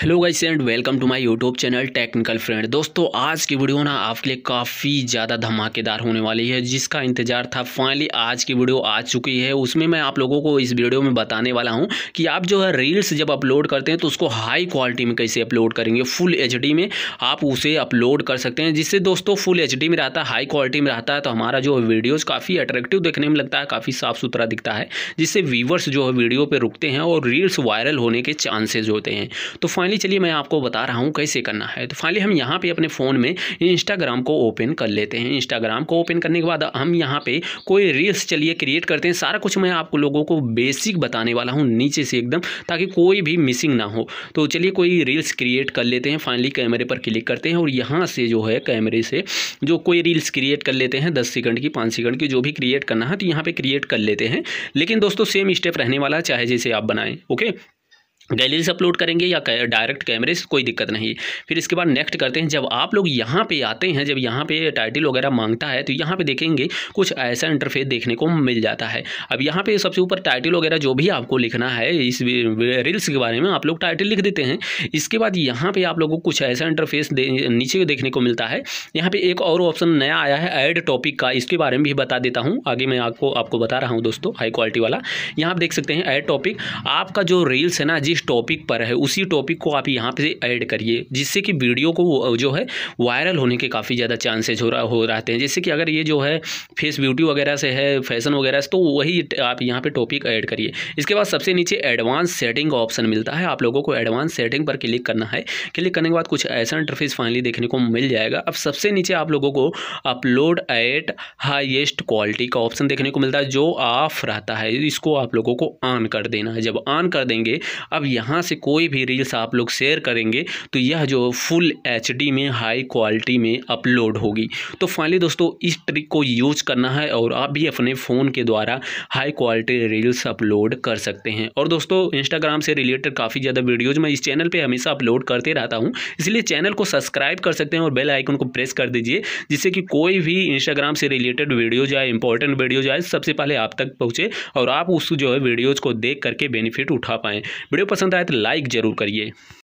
hello guys and welcome to my YouTube channel technical friend दोस्तों आज की video ना आपके लिए काफ़ी ज़्यादा धमाकेदार होने वाली है जिसका इंतजार था फाइनली आज की वीडियो आ चुकी है उसमें मैं आप लोगों को इस वीडियो में बताने वाला हूं कि आप जो है रील्स जब अपलोड करते हैं तो उसको हाई क्वालिटी में कैसे अपलोड करेंगे फुल एच में आप उसे अपलोड कर सकते हैं जिससे दोस्तों फुल एच में रहता है हाई क्वालिटी में रहता है तो हमारा जो है वीडियोज़ काफ़ी अट्रैक्टिव देखने में लगता है काफ़ी साफ़ सुथरा दिखता है जिससे व्यूवर्स जो है वीडियो पर रुकते हैं और रील्स वायरल होने के चांसेज होते हैं तो फाइन फाइनली चलिए मैं आपको बता रहा हूँ कैसे करना है तो फाइनली हम यहाँ पे अपने फ़ोन में इंस्टाग्राम को ओपन कर लेते हैं इंस्टाग्राम को ओपन करने के बाद हम यहाँ पे कोई रील्स चलिए क्रिएट करते हैं सारा कुछ मैं आप लोगों को बेसिक बताने वाला हूँ नीचे से एकदम ताकि कोई भी मिसिंग ना हो तो चलिए कोई रील्स क्रिएट कर लेते हैं फाइनली कैमरे पर क्लिक करते हैं और यहाँ से जो है कैमरे से जो कोई रील्स क्रिएट कर लेते हैं दस सेकंड की पाँच सेकंड की जो भी क्रिएट करना है तो यहाँ पर क्रिएट कर लेते हैं लेकिन दोस्तों सेम स्टेप रहने वाला चाहे जैसे आप बनाएं ओके गैलरी से अपलोड करेंगे या डायरेक्ट कैमरे से कोई दिक्कत नहीं फिर इसके बाद नेक्स्ट करते हैं जब आप लोग यहाँ पे आते हैं जब यहाँ पे टाइटल वगैरह मांगता है तो यहाँ पे देखेंगे कुछ ऐसा इंटरफेस देखने को मिल जाता है अब यहाँ पे सबसे ऊपर टाइटल वगैरह जो भी आपको लिखना है इस रील्स के बारे में आप लोग टाइटल लिख देते हैं इसके बाद यहाँ पर आप लोगों को कुछ ऐसा इंटरफेस दे नीचे देखने को मिलता है यहाँ पर एक और ऑप्शन नया आया है एड टॉपिक का इसके बारे में भी बता देता हूँ आगे मैं आपको आपको बता रहा हूँ दोस्तों हाई क्वालिटी वाला यहाँ आप देख सकते हैं एड टॉपिक आपका जो रील्स है ना जिस जिस टॉपिक पर है उसी टॉपिक को आप यहाँ पे ऐड करिए जिससे कि वीडियो को जो है वायरल होने के काफ़ी ज़्यादा चांसेज हो रहा हो रहते हैं जैसे कि अगर ये जो है फेस ब्यूटी वगैरह से है फैशन वगैरह से तो वही आप यहाँ पर टॉपिक ऐड करिए इसके बाद सबसे नीचे एडवांस सेटिंग का ऑप्शन मिलता है आप लोगों को एडवांस सेटिंग पर क्लिक करना है क्लिक करने के बाद कुछ ऐसा इंटरफेस फाइनली देखने को मिल जाएगा अब सबसे नीचे आप लोगों को अपलोड एट हाइएस्ट क्वालिटी का ऑप्शन देखने को मिलता है जो ऑफ रहता है इसको आप लोगों को ऑन कर देना है जब ऑन कर देंगे अब यहाँ से कोई भी रील्स आप लोग शेयर करेंगे तो यह जो फुल एच में हाई क्वालिटी में अपलोड होगी तो फाइनली दोस्तों इस ट्रिक को यूज करना है और आप भी अपने फ़ोन के द्वारा हाई क्वालिटी रील्स अपलोड कर सकते हैं और दोस्तों इंस्टाग्राम से रिलेटेड काफ़ी ज़्यादा वीडियोज़ मैं इस चैनल पर हमेशा अपलोड करते रहता हूँ इसलिए चैनल को सब्सक्राइब कर सकते हैं और बेल आइकन को प्रेस कर दीजिए जिससे कि कोई भी इंस्टाग्राम से रिलेटेड वीडियो जाए इंपॉर्टेंट वीडियो जाए सबसे पहले आप तक पहुँचे और आप उस जो है वीडियोज़ को देख करके बेनिफिट उठा पाएँ वीडियो पसंद आए तो लाइक ज़रूर करिए